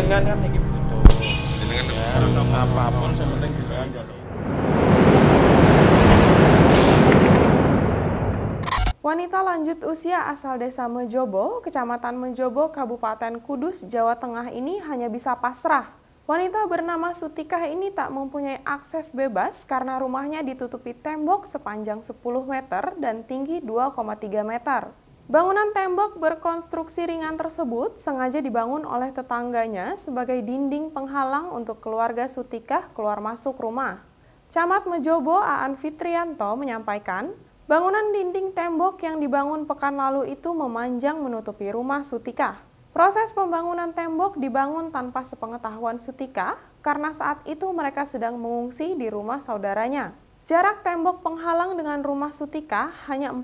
jenengan kan iki butuh. Jenengan apa gitu? ya, pun sing penting jenengan Wanita lanjut usia asal desa Mejobo, kecamatan Mejobo, Kabupaten Kudus, Jawa Tengah ini hanya bisa pasrah. Wanita bernama Sutikah ini tak mempunyai akses bebas karena rumahnya ditutupi tembok sepanjang 10 meter dan tinggi 2,3 meter. Bangunan tembok berkonstruksi ringan tersebut sengaja dibangun oleh tetangganya sebagai dinding penghalang untuk keluarga Sutikah keluar masuk rumah. Camat Mejobo Aan Fitrianto menyampaikan, bangunan dinding tembok yang dibangun pekan lalu itu memanjang menutupi rumah Sutikah. Proses pembangunan tembok dibangun tanpa sepengetahuan Sutikah karena saat itu mereka sedang mengungsi di rumah saudaranya. Jarak tembok penghalang dengan rumah Sutika hanya 40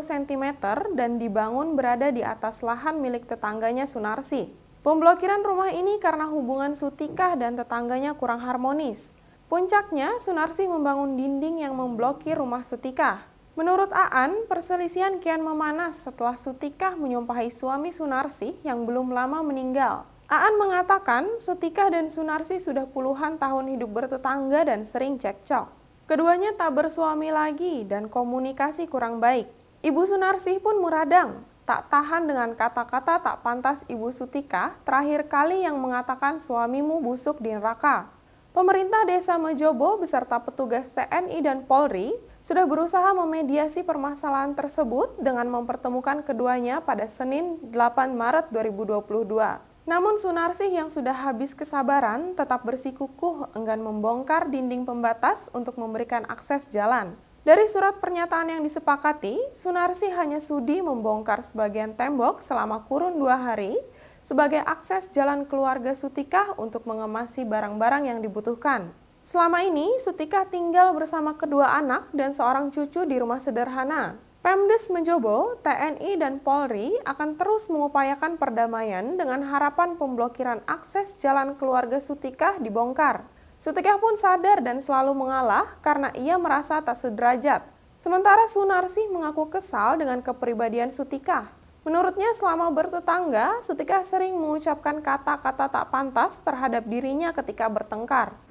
cm dan dibangun berada di atas lahan milik tetangganya Sunarsi. Pemblokiran rumah ini karena hubungan Sutika dan tetangganya kurang harmonis. Puncaknya, Sunarsi membangun dinding yang memblokir rumah Sutika. Menurut Aan, perselisihan kian memanas setelah Sutika menyumpahi suami Sunarsi yang belum lama meninggal. Aan mengatakan Sutika dan Sunarsi sudah puluhan tahun hidup bertetangga dan sering cekcok. Keduanya tak bersuami lagi dan komunikasi kurang baik. Ibu Sunarsih pun meradang, tak tahan dengan kata-kata tak pantas Ibu Sutika terakhir kali yang mengatakan suamimu busuk di neraka. Pemerintah Desa Mejobo beserta petugas TNI dan Polri sudah berusaha memediasi permasalahan tersebut dengan mempertemukan keduanya pada Senin 8 Maret 2022. Namun Sunarsih yang sudah habis kesabaran tetap bersikukuh enggan membongkar dinding pembatas untuk memberikan akses jalan. Dari surat pernyataan yang disepakati, Sunarsih hanya sudi membongkar sebagian tembok selama kurun dua hari sebagai akses jalan keluarga Sutikah untuk mengemasi barang-barang yang dibutuhkan. Selama ini, Sutikah tinggal bersama kedua anak dan seorang cucu di rumah sederhana. Pemdes menjobo, TNI dan Polri akan terus mengupayakan perdamaian dengan harapan pemblokiran akses jalan keluarga Sutikah dibongkar. Sutikah pun sadar dan selalu mengalah karena ia merasa tak sederajat. Sementara Sunarsi mengaku kesal dengan kepribadian Sutikah. Menurutnya selama bertetangga, Sutikah sering mengucapkan kata-kata tak pantas terhadap dirinya ketika bertengkar.